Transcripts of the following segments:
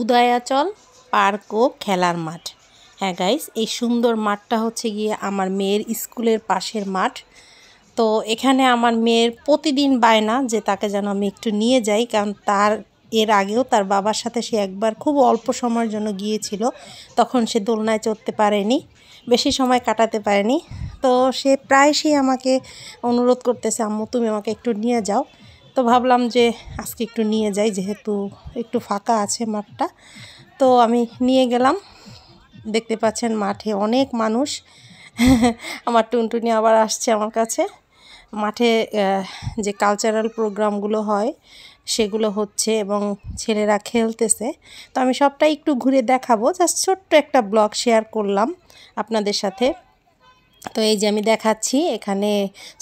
Udayachal park ও খেলার মাঠ হ্যাঁ গাইস এই সুন্দর মাঠটা হচ্ছে গিয়ে আমার মেয়ের স্কুলের পাশের মাঠ তো এখানে আমার মেয়ের প্রতিদিন বায়না যে তাকে যেন আমি একটু নিয়ে যাই কারণ তার এর আগেও তার বাবার সাথে সে একবার খুব অল্প সময়ের জন্য গিয়েছিল তখন সে দোলনায় চড়তে পারেনি বেশি সময় কাটাতে পারেনি তো সে প্রায় সে আমাকে অনুরোধ করতেছে আম্মু তুমি আমাকে একটু নিয়ে যাও তো ভাবলাম যে আজকে একটু নিয়ে যাই যেহেতু একটু ফাঁকা আছে মাঠটা তো আমি নিয়ে গেলাম দেখতে পাচ্ছেন মাঠে অনেক মানুষ আমার টুনটুনি আবার আসছে আমার কাছে মাঠে যে কালচারাল প্রোগ্রামগুলো হয় সেগুলো হচ্ছে এবং ছেলেরা খেলতেছে তো আমি সবটাই একটু ঘুরে দেখাবো জাস্ট ছোট্ট একটা ব্লগ শেয়ার করলাম আপনাদের সাথে তো এই যে আমি দেখাচ্ছি এখানে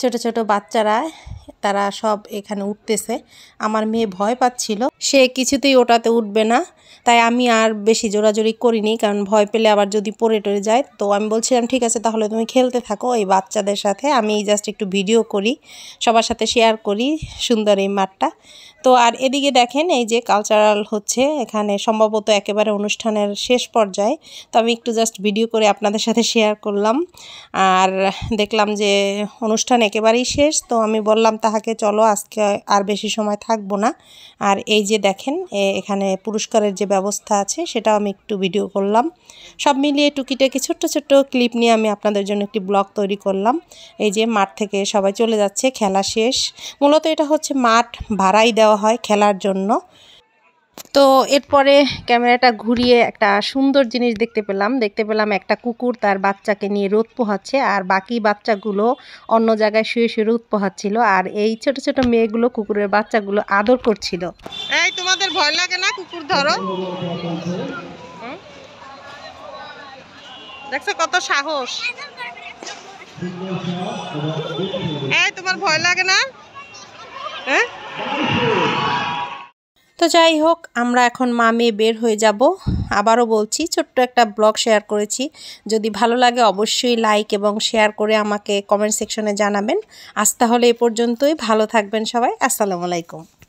ছোট ছোট বাচ্চারা তারা সব এখানে উঠতেছে আমার মেয়ে ভয় পাচ্ছিল সে কিছুতেই ওটাতে উঠবে না তাই আমি আর বেশি জোরাজোরি করিনি কারণ ভয় পেলে আবার যদি পড়ে টরে যায় তো আমি বলছিলাম ঠিক আছে তাহলে তুমি খেলতে থাকো এই বাচ্চাদের সাথে আমি জাস্ট একটু ভিডিও করি সবার সাথে শেয়ার করি সুন্দর এই মাঠটা তো আর এদিকে দেখেন এই যে কালচারাল হচ্ছে এখানে সম্ভবত একেবারে অনুষ্ঠানের শেষ পর্যায়ে তো আমি একটু জাস্ট ভিডিও করে আপনাদের সাথে শেয়ার করলাম আর দেখলাম যে অনুষ্ঠান একেবারেই শেষ তো আমি বললাম বললাম তাহাকে চলো আজকে আর বেশি সময় থাকবো না আর এই যে দেখেন এখানে পুরস্কারের যে ব্যবস্থা আছে সেটাও আমি একটু ভিডিও করলাম সব মিলিয়ে টুকিটাকি ছোট্ট ছোট্ট ক্লিপ নিয়ে আমি আপনাদের জন্য একটি ব্লগ তৈরি করলাম এই যে মাঠ থেকে সবাই চলে যাচ্ছে খেলা শেষ মূলত এটা হচ্ছে মাঠ ভাড়াই দেওয়া হয় খেলার জন্য তো এরপরে ক্যামেরাটা ঘুরিয়ে একটা সুন্দর জিনিস দেখতে পেলাম দেখতে পেলাম একটা কুকুর তার বাচ্চাকে নিয়ে রোদ পোহাচ্ছে আর বাকি বাচ্চাগুলো অন্য জায়গায় শুয়ে শুয়ে রোদ পোহাচ্ছিল আর এই ছোট ছোট মেয়েগুলো কুকুরের বাচ্চাগুলো আদর করছিল এই তোমাদের ভয় লাগে না কুকুর ধরো দেখছো কত সাহস এই তোমার ভয় লাগে না হ্যাঁ তো যাই হোক আমরা এখন মা মেয়ে বের হয়ে যাব আবারও বলছি ছোট্ট একটা ব্লগ শেয়ার করেছি যদি ভালো লাগে অবশ্যই লাইক এবং শেয়ার করে আমাকে কমেন্ট সেকশনে জানাবেন আজ তাহলে এ পর্যন্তই ভালো থাকবেন সবাই আসসালামু আলাইকুম